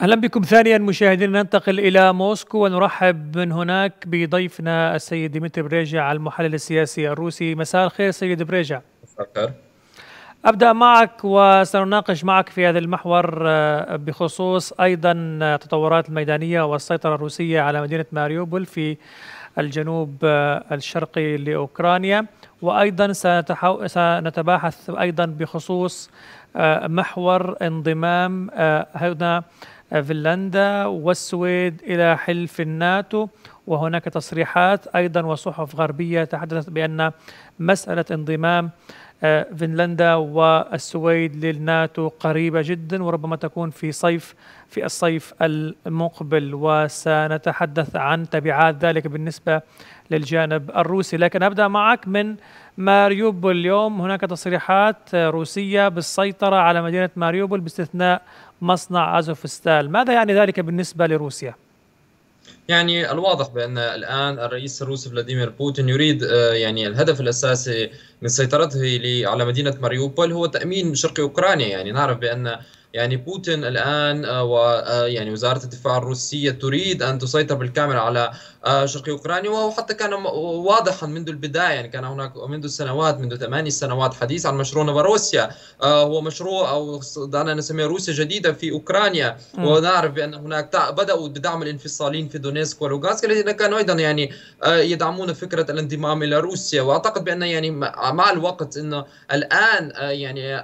اهلا بكم ثانيا مشاهدينا ننتقل الى موسكو ونرحب من هناك بضيفنا السيد ديمتري بريجا المحلل السياسي الروسي مساء الخير سيد بريجا مساء الخير ابدا معك وسنناقش معك في هذا المحور آه، بخصوص ايضا التطورات الميدانيه والسيطره الروسيه على مدينه ماريوبول في الجنوب آه، الشرقي لاوكرانيا وايضا سنتحو... سنتباحث ايضا بخصوص آه، محور انضمام هنا فنلندا والسويد إلى حلف الناتو وهناك تصريحات أيضا وصحف غربية تحدثت بأن مسألة انضمام آه، فنلندا والسويد للناتو قريبة جدا وربما تكون في صيف في الصيف المقبل وسنتحدث عن تبعات ذلك بالنسبة للجانب الروسي لكن أبدأ معك من ماريوبول اليوم هناك تصريحات آه، روسية بالسيطرة على مدينة ماريوبول باستثناء مصنع ازوفستال ماذا يعني ذلك بالنسبة لروسيا؟ يعني الواضح بان الان الرئيس الروسي فلاديمير بوتين يريد آه، يعني الهدف الاساسي من سيطرته على مدينه ماريوبول هو تامين شرق اوكرانيا يعني نعرف بان يعني بوتين الان آه، ويعني آه، وزاره الدفاع الروسيه تريد ان تسيطر بالكامل على آه، شرق اوكرانيا وحتى كان واضحا منذ البدايه يعني كان هناك منذ سنوات منذ ثماني سنوات حديث عن مشروع نوفروسيا هو مشروع او دعنا نسميه روسيا جديده في اوكرانيا ونعرف بان هناك بداوا بدعم الانفصاليين في دونيسك ولوغانسك الذين كانوا ايضا يعني يدعمون فكره الانضمام الى روسيا واعتقد بان يعني مع الوقت انه الان يعني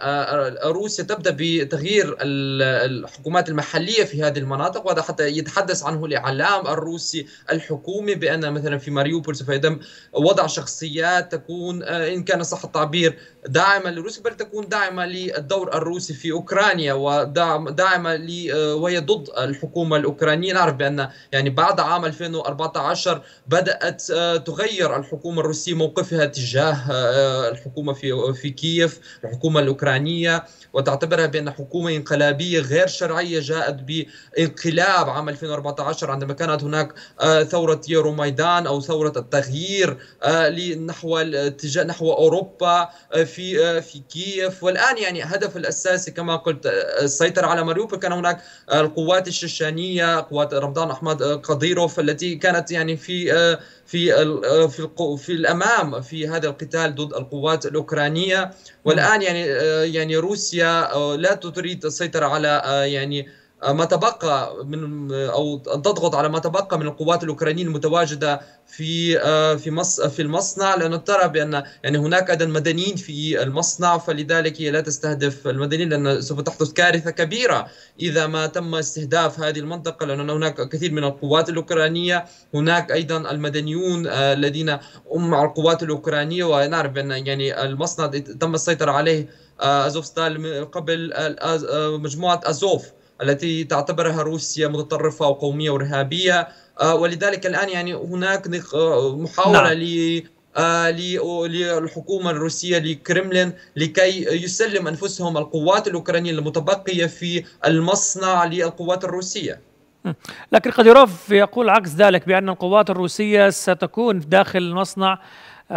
روسيا تبدا بتغيير الحكومات المحلية في هذه المناطق وهذا حتى يتحدث عنه الإعلام الروسي الحكومي بأن مثلا في ماريوبول سوف يتم وضع شخصيات تكون آه، إن كان صح التعبير داعمة لروسيا بل تكون داعمة للدور الروسي في أوكرانيا وداعمة وهي ضد الحكومة الأوكرانية نعرف بأن يعني بعد عام 2014 بدأت آه، تغير الحكومة الروسية موقفها تجاه آه، الحكومة في في كييف الحكومة الأوكرانية وتعتبرها بأن حكومة انقلابية غير شرعية جاءت بانقلاب عام 2014 عندما كانت هناك آه، ثورة يورو ميدان أو ثورة التغيير نحو نحو أوروبا في آه، في كييف والان يعني هدف الاساسي كما قلت آه، السيطره على ماريوبا كان هناك آه، القوات الشيشانيه قوات رمضان احمد قديروف التي كانت يعني في في في في الامام في هذا القتال ضد القوات الاوكرانيه والان يعني يعني روسيا لا تريد السيطره على يعني ما تبقى من او ان تضغط على ما تبقى من القوات الاوكرانيه المتواجده في آه، في في المصنع لانه ترى بان يعني هناك ايضا مدنيين في المصنع فلذلك هي لا تستهدف المدنيين لان سوف تحدث كارثه كبيره اذا ما تم استهداف هذه المنطقه لان هناك كثير من القوات الاوكرانيه هناك ايضا المدنيون آه، الذين هم مع القوات الاوكرانيه ونعرف بان يعني المصنع تم السيطره عليه آه، ازوفستال قبل مجموعه ازوف التي تعتبرها روسيا متطرفة وقومية وإرهابية آه، ولذلك الآن يعني هناك آه، محاولة نعم. آه، للحكومة الروسية لكرملين لكي يسلم أنفسهم القوات الأوكرانية المتبقية في المصنع للقوات الروسية لكن قديروف يقول عكس ذلك بأن القوات الروسية ستكون داخل المصنع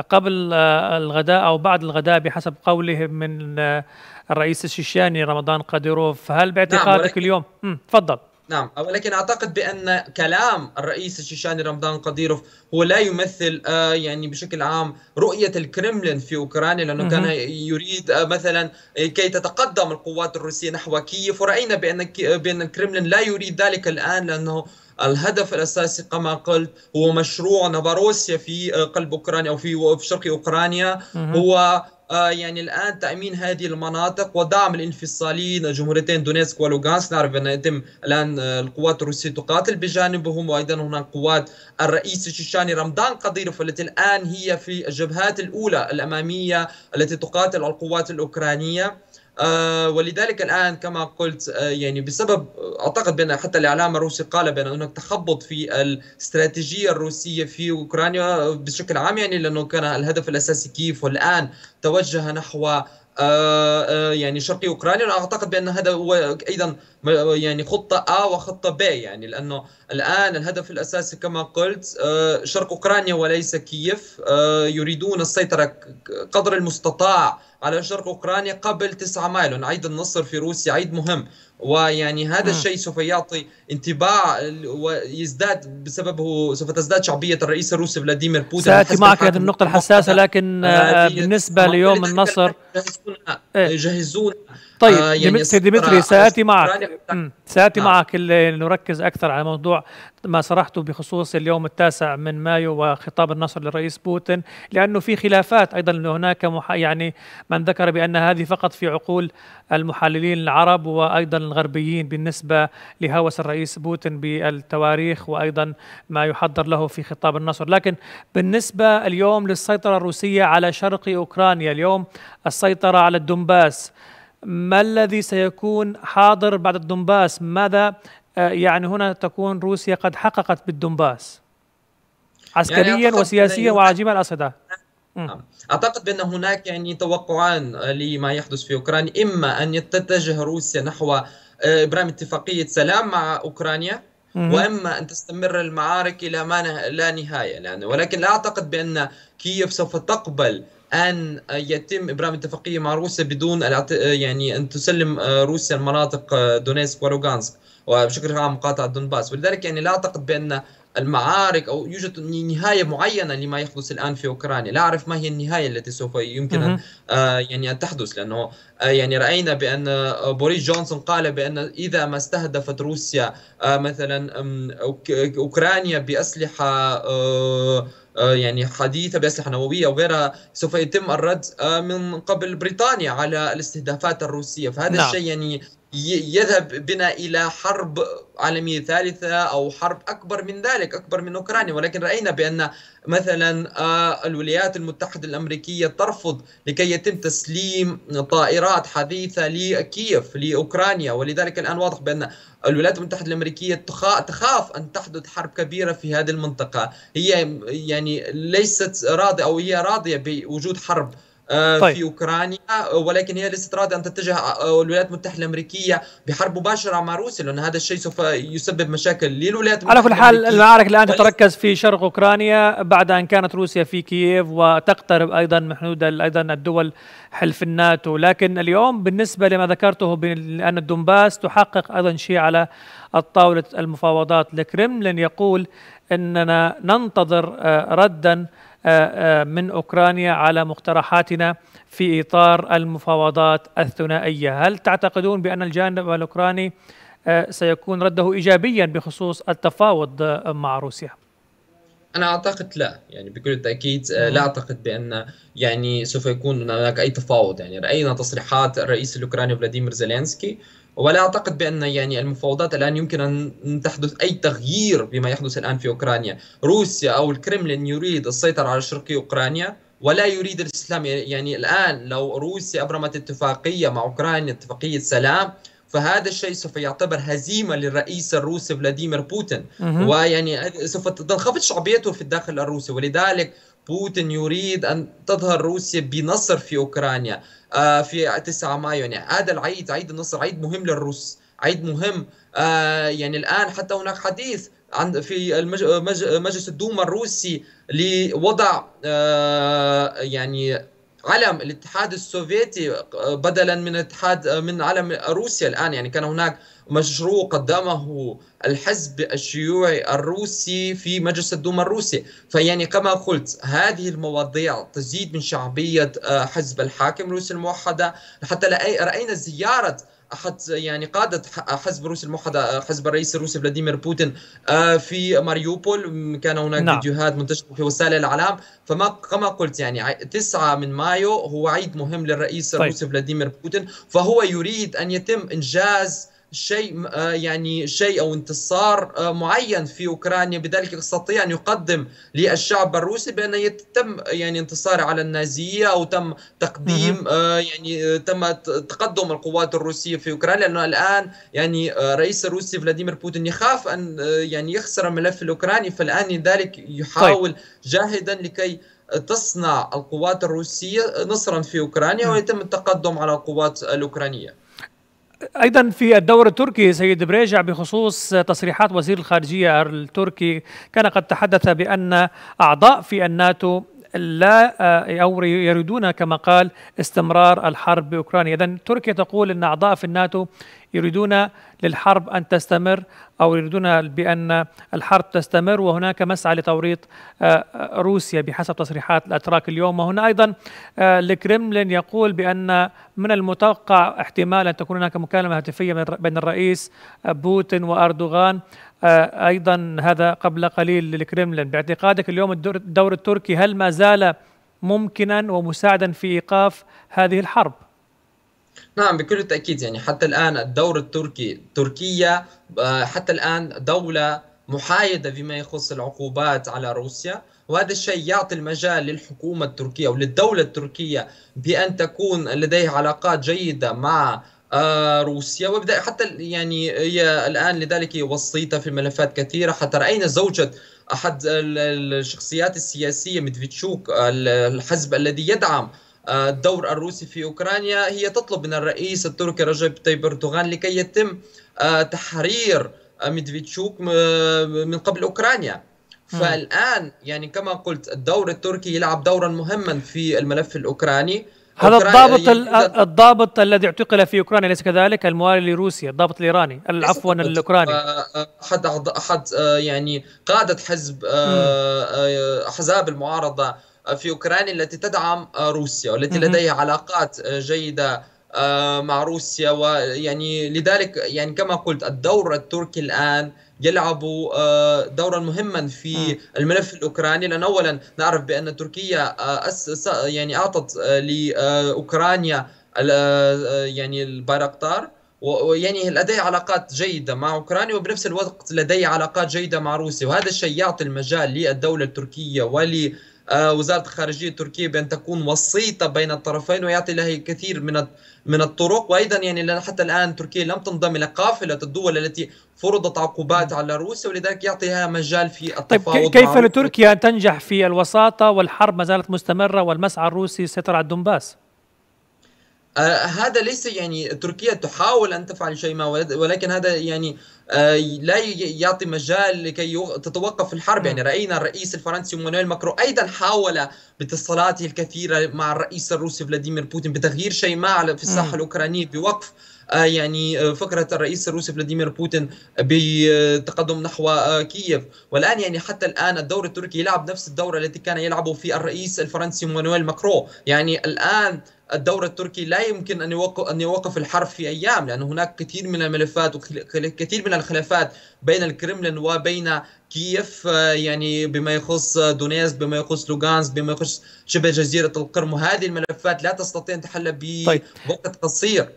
قبل آه، الغداء أو بعد الغداء بحسب قوله من آه، الرئيس الشيشاني رمضان قديروف هل نعم، باعتقادك نعم اليوم تفضل نعم ولكن اعتقد بان كلام الرئيس الشيشاني رمضان قديروف هو لا يمثل آه، يعني بشكل عام رؤية الكرملين في أوكرانيا لأنه كان يريد آه، مثلا كي تتقدم القوات الروسية نحو كييف ورأينا بأن بأن الكرملين لا يريد ذلك الآن لأنه الهدف الاساسي كما قلت هو مشروع نوفروسيا في آه، قلب اوكرانيا او في شرق اوكرانيا هو يعني الان تامين هذه المناطق ودعم الانفصاليين جمهوريتين دونيسك ولوغانسك نعرف ان يتم الان القوات الروسيه تقاتل بجانبهم وايضا هناك قوات الرئيس الشيشاني الثاني رمضان قديروف التي الآن هي في الجبهات الأولى الأمامية التي تقاتل القوات الأوكرانية آه، ولذلك الان كما قلت آه، يعني بسبب اعتقد بان حتى الاعلام الروسي قال بان هناك تخبط في الاستراتيجيه الروسيه في اوكرانيا بشكل عام يعني لانه كان الهدف الاساسي كيف والان توجه نحو آه، آه، يعني شرقي اوكرانيا اعتقد بان هذا هو ايضا يعني خطه ا وخطه ب يعني لانه الان الهدف الاساسي كما قلت آه، شرق اوكرانيا وليس كييف يريدون السيطره قدر المستطاع على شرق اوكرانيا قبل 9 مايلون عيد النصر في روسيا عيد مهم ويعني هذا الشيء سوف يعطي انطباع ويزداد بسببه سوف تزداد شعبيه الرئيس الروسي فلاديمير بوتين ساتي معك هذه النقطه الحساسه لكن آه، بالنسبه ليوم النصر يجهزون إيه. طيب آه يعني سيد ديمتري آه، ساتي آه، معك ساتي نعم. معك اللي نركز اكثر على موضوع ما صرحته بخصوص اليوم التاسع من مايو وخطاب النصر للرئيس بوتين لانه في خلافات ايضا هناك مح... يعني من ذكر بان هذه فقط في عقول المحللين العرب وايضا الغربيين بالنسبه لهوس الرئيس بوتين بالتواريخ وايضا ما يحضر له في خطاب النصر لكن بالنسبه اليوم للسيطره الروسيه على شرق اوكرانيا اليوم الس... السيطرة على الدنباس ما الذي سيكون حاضر بعد الدنباس ماذا آه، يعني هنا تكون روسيا قد حققت بالدنباس يعني عسكريا يعني وسياسيا وعلى جميع الاصعده اعتقد بان هناك يعني توقعان لما يحدث في اوكرانيا اما ان تتجه روسيا نحو آه، ابرام اتفاقيه سلام مع اوكرانيا واما ان تستمر المعارك الى ما لا نهايه يعني ولكن لا اعتقد بان كييف سوف تقبل ان يتم ابرام اتفاقيه مع روسيا بدون آه، يعني ان تسلم آه، روسيا المناطق آه، دونيسك ولوغانسك وبشكل عام مقاطعه دونباس ولذلك يعني لا اعتقد بان المعارك او يوجد نهايه معينه لما يحدث الان في اوكرانيا، لا اعرف ما هي النهايه التي سوف يمكن ان يعني ان تحدث لانه يعني راينا بان بوريس جونسون قال بان اذا ما استهدفت روسيا مثلا اوكرانيا باسلحه آه، يعني حديثة بأسلحة نووية وغيرها سوف يتم الرد آه، من قبل بريطانيا على الاستهدافات الروسية فهذا نعم. الشيء يعني يذهب بنا الى حرب عالميه ثالثه او حرب اكبر من ذلك اكبر من اوكرانيا ولكن راينا بان مثلا آه، الولايات المتحده الامريكيه ترفض لكي يتم تسليم طائرات حديثه لكييف لاوكرانيا ولذلك الان واضح بان الولايات المتحده الامريكيه تخاف ان تحدث حرب كبيره في هذه المنطقه هي يعني ليست راضيه او هي راضيه بوجود حرب آه، طيب. في اوكرانيا آه، ولكن هي لسه راضيه ان تتجه آه، الولايات المتحده الامريكيه بحرب مباشره مع روسيا لان هذا الشيء سوف يسبب مشاكل للولايات المتحده على كل حال المعارك الان طيب. تتركز في شرق اوكرانيا بعد ان كانت روسيا في كييف وتقترب ايضا من حدود ايضا الدول حلف الناتو لكن اليوم بالنسبه لما ذكرته بان الدنباس تحقق ايضا شيء على طاوله المفاوضات الكرملين يقول اننا ننتظر ردا آه، آه، من اوكرانيا على مقترحاتنا في اطار المفاوضات الثنائيه، هل تعتقدون بان الجانب الاوكراني آه، سيكون رده ايجابيا بخصوص التفاوض مع روسيا؟ انا اعتقد لا يعني بكل تاكيد آه، لا اعتقد بان يعني سوف يكون هناك اي تفاوض يعني راينا تصريحات الرئيس الاوكراني فلاديمير زيلينسكي ولا اعتقد بان يعني المفاوضات الان يمكن ان تحدث اي تغيير بما يحدث الان في اوكرانيا، روسيا او الكرملين يريد السيطره على شرقي اوكرانيا ولا يريد الاسلام يعني الان لو روسيا ابرمت اتفاقيه مع اوكرانيا اتفاقيه سلام فهذا الشيء سوف يعتبر هزيمه للرئيس الروسي فلاديمير بوتين ويعني سوف تنخفض شعبيته في الداخل الروسي ولذلك بوتين يريد ان تظهر روسيا بنصر في اوكرانيا آه، في 9 مايو يعني هذا العيد عيد النصر عيد مهم للروس عيد مهم آه، يعني الان حتى هناك حديث عند في مجلس الدوما الروسي لوضع آه، يعني علم الاتحاد السوفيتي آه، بدلا من اتحاد آه، من علم روسيا الان يعني كان هناك مشروع قدمه الحزب الشيوعي الروسي في مجلس الدوما الروسي فيعني كما قلت هذه المواضيع تزيد من شعبيه آه، حزب الحاكم روسيا الموحده حتى راينا زياره احد يعني قاده حزب روسيا الموحده حزب الرئيس الروسي فلاديمير بوتين آه، في ماريوبول كان هناك نعم. فيديوهات منتشره في وسائل الاعلام فما كما قلت يعني 9 من مايو هو عيد مهم للرئيس طيب. الروسي طيب. فلاديمير بوتين فهو يريد ان يتم انجاز شيء آه، يعني شيء او انتصار آه، معين في اوكرانيا بذلك يستطيع ان يقدم للشعب الروسي بان يتم يعني انتصار على النازيه او تم تقديم آه، يعني تم تقدم القوات الروسيه في اوكرانيا لانه الان يعني رئيس الروسي فلاديمير بوتين يخاف ان يعني يخسر الملف الاوكراني فالان لذلك يحاول طيب. جاهدا لكي تصنع القوات الروسيه نصرا في اوكرانيا ويتم التقدم على القوات الاوكرانيه ايضا في الدور التركي سيد بريجع بخصوص تصريحات وزير الخارجيه التركي كان قد تحدث بان اعضاء في الناتو لا آه، او يريدون كما قال استمرار الحرب باوكرانيا، اذا تركيا تقول ان اعضاء في الناتو يريدون للحرب أن تستمر أو يريدون بأن الحرب تستمر وهناك مسعى لتوريط آه، آه، روسيا بحسب تصريحات الأتراك اليوم وهنا أيضا آه، الكرملين يقول بأن من المتوقع احتمال أن تكون هناك مكالمة هاتفية بين الرئيس بوتين وأردوغان أيضا هذا قبل قليل للكرملين باعتقادك اليوم الدور التركي هل ما زال ممكنا ومساعدا في إيقاف هذه الحرب؟ نعم بكل تأكيد يعني حتى الآن الدور التركي تركيا آه، حتى الآن دولة محايدة فيما يخص العقوبات على روسيا وهذا الشيء يعطي المجال للحكومة التركية وللدولة التركية بأن تكون لديها علاقات جيدة مع آه، روسيا وبدأ حتى يعني هي الآن لذلك وصيتها في ملفات كثيرة حتى رأينا زوجة أحد الشخصيات السياسية مدفيتشوك الحزب الذي يدعم الدور الروسي في أوكرانيا هي تطلب من الرئيس التركي رجب طيب أردوغان لكي يتم آه، تحرير آه، ميدفيتشوك آه، من قبل أوكرانيا فالآن يعني كما قلت الدور التركي يلعب دورا مهما في الملف الأوكراني هذا الضابط الضابط الذي اعتقل في اوكرانيا ليس كذلك الموالي لروسيا الضابط الايراني عفوا الاوكراني احد احد يعني قاده حزب احزاب المعارضه في أوكرانيا التي تدعم آه، روسيا والتي لديها علاقات آه، جيدة آه، مع روسيا ويعني لذلك يعني كما قلت الدور التركي الآن يلعب دورا مهما في الملف الاوكراني لان اولا نعرف بان تركيا أسس يعني اعطت لاوكرانيا يعني البايرقتار ويعني لدي علاقات جيده مع اوكرانيا وبنفس الوقت لدي علاقات جيده مع روسيا وهذا الشيء يعطي المجال للدوله التركيه ول آه، وزارة الخارجية التركية بأن تكون وسيطة بين الطرفين ويعطي لها كثير من من الطرق وأيضا يعني حتى الآن تركيا لم تنضم إلى قافلة الدول التي فرضت عقوبات على روسيا ولذلك يعطيها مجال في طيب، التفاوض طيب كيف لتركيا أن تنجح في الوساطة والحرب ما زالت مستمرة والمسعى الروسي سيطر على الدنباس؟ آه، هذا ليس يعني تركيا تحاول ان تفعل شيء ما ولكن هذا يعني آه، لا يعطي مجال لكي تتوقف الحرب يعني راينا الرئيس الفرنسي مانويل ماكرو ايضا حاول باتصالاته الكثيره مع الرئيس الروسي فلاديمير بوتين بتغيير شيء ما في الساحه الاوكرانيه بوقف آه، يعني فكره الرئيس الروسي فلاديمير بوتين بتقدم نحو كييف والان يعني حتى الان الدور التركي يلعب نفس الدور التي كان يلعبه في الرئيس الفرنسي مانويل ماكرو يعني الان الدور التركي لا يمكن ان يوقف ان يوقف الحرب في ايام لان هناك كثير من الملفات وكثير من الخلافات بين الكرملين وبين كييف آه، يعني بما يخص دونيس بما يخص لوغانس بما يخص شبه جزيره القرم وهذه الملفات لا تستطيع ان تحل طيب. بوقت طيب. قصير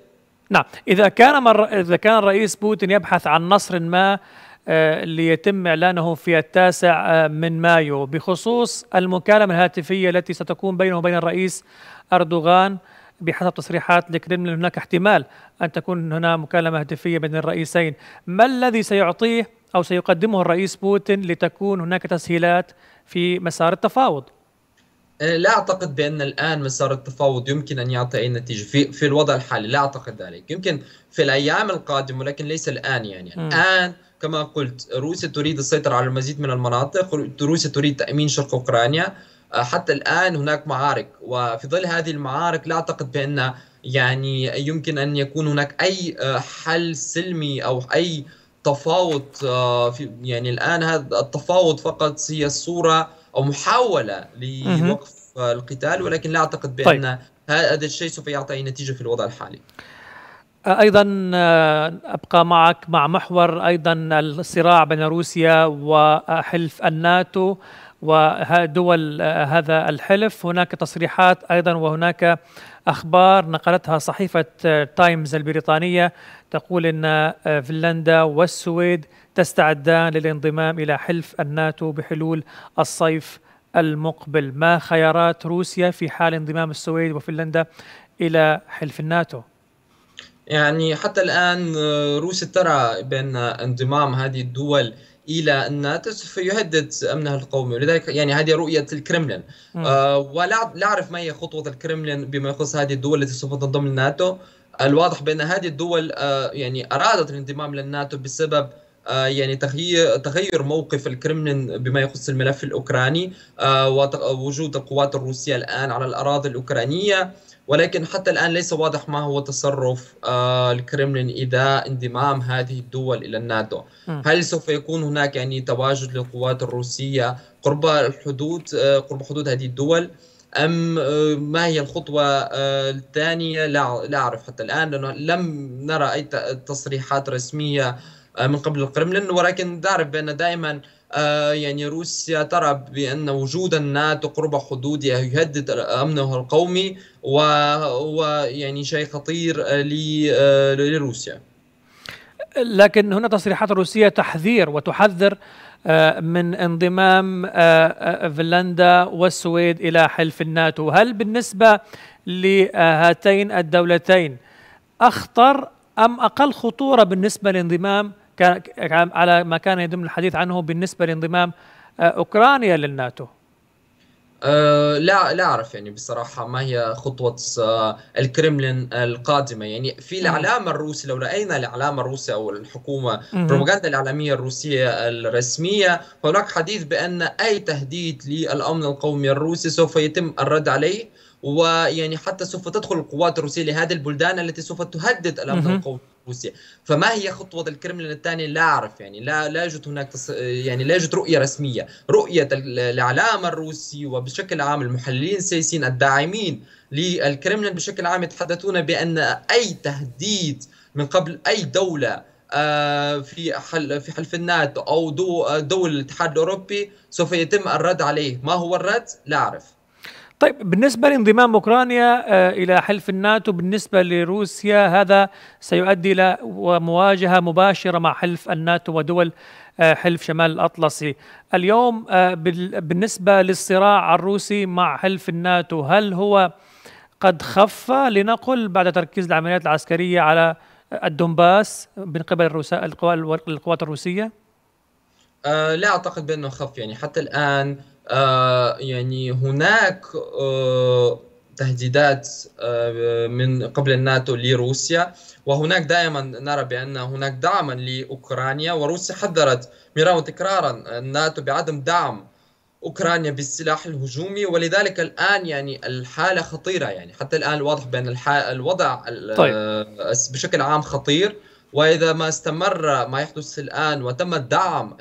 نعم اذا كان مر... اذا كان الرئيس بوتين يبحث عن نصر ما آه، ليتم إعلانه في التاسع آه، من مايو بخصوص المكالمة الهاتفية التي ستكون بينه وبين الرئيس أردوغان بحسب تصريحات الكرملين هناك احتمال أن تكون هنا مكالمة هاتفية بين الرئيسين ما الذي سيعطيه أو سيقدمه الرئيس بوتين لتكون هناك تسهيلات في مسار التفاوض آه، لا اعتقد بان الان مسار التفاوض يمكن ان يعطي اي نتيجه في في الوضع الحالي لا اعتقد ذلك يمكن في الايام القادمه ولكن ليس الان يعني الان كما قلت روسيا تريد السيطرة على المزيد من المناطق روسيا تريد تأمين شرق أوكرانيا آه، حتى الآن هناك معارك وفي ظل هذه المعارك لا أعتقد بأن يعني يمكن أن يكون هناك أي آه، حل سلمي أو أي تفاوض آه، في يعني الآن هذا التفاوض فقط هي صورة أو محاولة لوقف القتال ولكن لا أعتقد بأن طيب. هذا الشيء سوف يعطي نتيجة في الوضع الحالي ايضا آه، ابقى معك مع محور ايضا الصراع بين روسيا وحلف الناتو ودول آه، هذا الحلف هناك تصريحات ايضا وهناك اخبار نقلتها صحيفه آه، تايمز البريطانيه تقول ان فنلندا والسويد تستعدان للانضمام الى حلف الناتو بحلول الصيف المقبل ما خيارات روسيا في حال انضمام السويد وفنلندا الى حلف الناتو يعني حتى الآن آه، روسيا ترى بأن انضمام هذه الدول الى الناتو سوف يهدد امنها القومي ولذلك يعني هذه رؤيه الكرملين آه ولا لا اعرف ما هي خطوه الكرملين بما يخص هذه الدول التي سوف تنضم للناتو الواضح بان هذه الدول آه يعني ارادت الانضمام للناتو بسبب آه، يعني تغير موقف الكرملين بما يخص الملف الأوكراني آه، ووجود القوات الروسية الآن على الأراضي الأوكرانية ولكن حتى الآن ليس واضح ما هو تصرف آه، الكرملين إذا انضمام هذه الدول إلى الناتو هل سوف يكون هناك يعني تواجد للقوات الروسية قرب الحدود قرب حدود هذه الدول أم ما هي الخطوة الثانية لا أعرف حتى الآن لأنه لم نرى أي تصريحات رسمية آه، من قبل القرملين ولكن تعرف بأن دائما آه، يعني روسيا ترى بأن وجود الناتو قرب حدودها يهدد أمنها القومي ويعني شيء خطير آه، لروسيا لكن هنا تصريحات روسية تحذير وتحذر من انضمام فنلندا والسويد إلى حلف الناتو هل بالنسبة لهاتين الدولتين أخطر أم أقل خطورة بالنسبة لانضمام كان على ما كان يتم الحديث عنه بالنسبه لانضمام آه، اوكرانيا للناتو أه لا لا اعرف يعني بصراحه ما هي خطوه آه، الكرملين القادمه يعني في الاعلام الروسي لو راينا الاعلام الروسي او الحكومه البروباغندا الاعلاميه الروسيه الرسميه هناك حديث بان اي تهديد للامن القومي الروسي سوف يتم الرد عليه ويعني حتى سوف تدخل القوات الروسيه لهذه البلدان التي سوف تهدد الامن القومي روسيا فما هي خطوه الكرملين الثانيه لا اعرف يعني لا لا يوجد هناك تص... يعني لا يوجد رؤيه رسميه رؤيه الاعلام الروسي وبشكل عام المحللين السياسيين الداعمين للكرملين بشكل عام يتحدثون بان اي تهديد من قبل اي دوله آه، في حل في حلف الناتو او دول الاتحاد الاوروبي سوف يتم الرد عليه ما هو الرد لا اعرف طيب بالنسبة لانضمام أوكرانيا آه، إلى حلف الناتو بالنسبة لروسيا هذا سيؤدي إلى مواجهة مباشرة مع حلف الناتو ودول آه، حلف شمال الأطلسي اليوم آه، بالنسبة للصراع الروسي مع حلف الناتو هل هو قد خف لنقل بعد تركيز العمليات العسكرية على الدنباس من قبل القوات الروسية؟ أه لا أعتقد بأنه خف يعني حتى الآن آه، يعني هناك آه، تهديدات آه، من قبل الناتو لروسيا وهناك دائما نرى بان هناك دعما لاوكرانيا وروسيا حذرت مرارا وتكرارا الناتو بعدم دعم اوكرانيا بالسلاح الهجومي ولذلك الان يعني الحاله خطيره يعني حتى الان واضح بان الوضع طيب. بشكل عام خطير واذا ما استمر ما يحدث الان وتم الدعم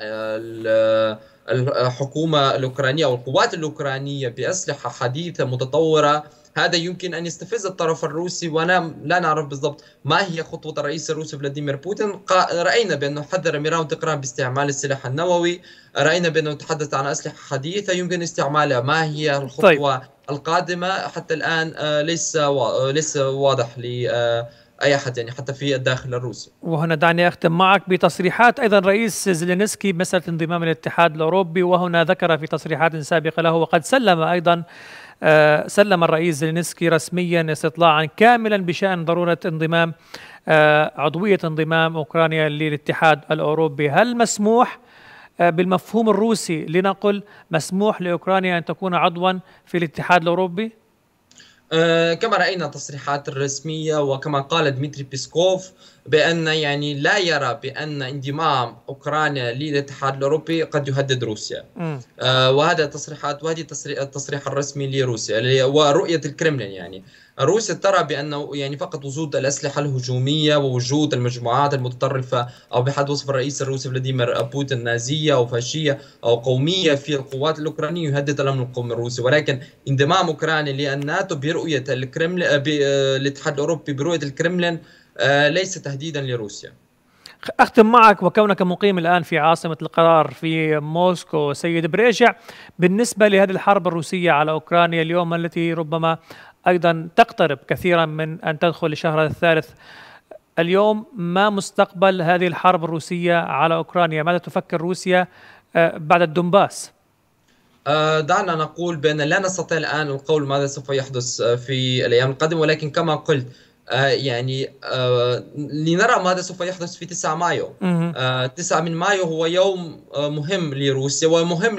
الحكومة الأوكرانية أو القوات الأوكرانية بأسلحة حديثة متطورة هذا يمكن أن يستفز الطرف الروسي وأنا لا نعرف بالضبط ما هي خطوة الرئيس الروسي فلاديمير بوتين رأينا بأنه حذر ميراون تقران باستعمال السلاح النووي رأينا بأنه تحدث عن أسلحة حديثة يمكن استعمالها ما هي طيب. الخطوة طيب. القادمة حتى الآن آه، ليس آه، ليس واضح لي آه، اي احد يعني حتى في الداخل الروسي وهنا دعني اختم معك بتصريحات ايضا رئيس زلينسكي بمساله انضمام الاتحاد الاوروبي وهنا ذكر في تصريحات سابقه له وقد سلم ايضا آه، سلم الرئيس زلينسكي رسميا استطلاعا كاملا بشان ضروره انضمام آه، عضويه انضمام اوكرانيا للاتحاد الاوروبي هل مسموح آه، بالمفهوم الروسي لنقل مسموح لاوكرانيا ان تكون عضوا في الاتحاد الاوروبي آه، كما رأينا التصريحات الرسمية وكما قال ديمتري بيسكوف بأن يعني لا يرى بأن انضمام أوكرانيا للاتحاد الأوروبي قد يهدد روسيا آه، وهذا تصريحات وهذه التصريح الرسمي لروسيا ورؤية الكرملين يعني روسيا ترى بانه يعني فقط وجود الاسلحه الهجوميه ووجود المجموعات المتطرفه او بحد وصف الرئيس الروسي فلاديمير بوتين نازيه او فاشيه او قوميه في القوات الاوكرانيه يهدد الامن القومي الروسي ولكن انضمام اوكرانيا للناتو برؤيه الكرملين آه، آه، الاتحاد الاوروبي برؤيه الكرملين آه، ليس تهديدا لروسيا اختم معك وكونك مقيم الان في عاصمه القرار في موسكو سيد بريشع بالنسبه لهذه الحرب الروسيه على اوكرانيا اليوم التي ربما أيضا تقترب كثيرا من أن تدخل الشهر الثالث اليوم ما مستقبل هذه الحرب الروسية على أوكرانيا ماذا تفكر روسيا آه، بعد الدنباس آه، دعنا نقول بأن لا نستطيع الآن القول ماذا سوف يحدث آه، في الأيام القادمة ولكن كما قلت آه، يعني آه، لنرى ماذا سوف يحدث في 9 مايو 9 آه، من مايو هو يوم مهم لروسيا ومهم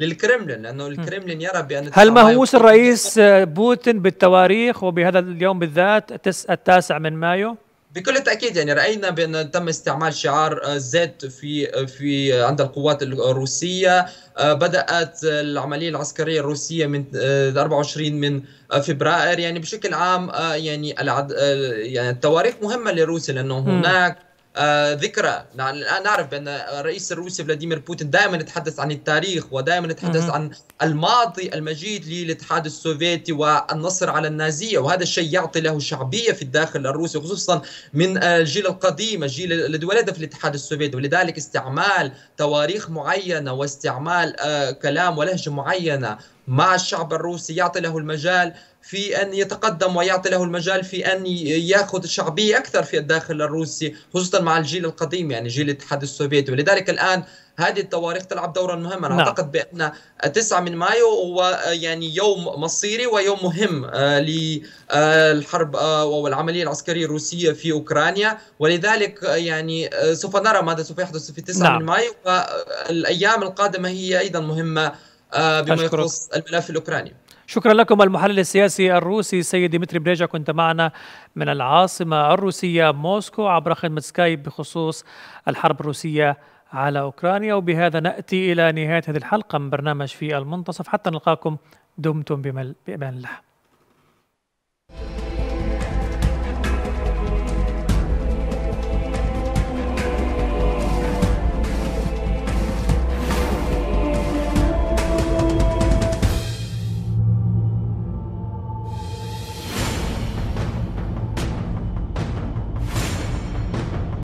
للكرملين لأنه الكرملين يرى بأن هل مهووس الرئيس بوتين بالتواريخ وبهذا اليوم بالذات التاسع من مايو؟ بكل تاكيد يعني راينا بان تم استعمال شعار زد في في عند القوات الروسيه آه، بدات العمليه العسكريه الروسيه من 24 آه، من آه، فبراير يعني بشكل عام يعني العد يعني التواريخ مهمه لروسيا لانه هناك آه ذكرى الان نعرف بان الرئيس الروسي فلاديمير بوتين دائما يتحدث عن التاريخ ودائما يتحدث عن الماضي المجيد للاتحاد السوفيتي والنصر على النازية وهذا الشيء يعطي له شعبية في الداخل الروسي خصوصا من آه، الجيل القديم الجيل الذي ولد في الاتحاد السوفيتي ولذلك استعمال تواريخ معينة واستعمال آه، كلام ولهجة معينة مع الشعب الروسي يعطي له المجال في ان يتقدم ويعطي له المجال في ان ياخذ شعبيه اكثر في الداخل الروسي خصوصا مع الجيل القديم يعني جيل الاتحاد السوفيتي ولذلك الان هذه التواريخ تلعب دورا مهما نعم. اعتقد بان 9 من مايو هو آه، يعني يوم مصيري ويوم مهم آه، للحرب آه، والعمليه العسكريه الروسيه في اوكرانيا ولذلك يعني سوف نرى ماذا سوف يحدث في 9 نعم. من مايو فالايام القادمه هي ايضا مهمه بما أشكرك. يخص الملف الاوكراني شكرا لكم المحلل السياسي الروسي سيد ديمتري بريجا كنت معنا من العاصمة الروسية موسكو عبر خدمة سكايب بخصوص الحرب الروسية على أوكرانيا وبهذا نأتي إلى نهاية هذه الحلقة من برنامج في المنتصف حتى نلقاكم دمتم بأمان الله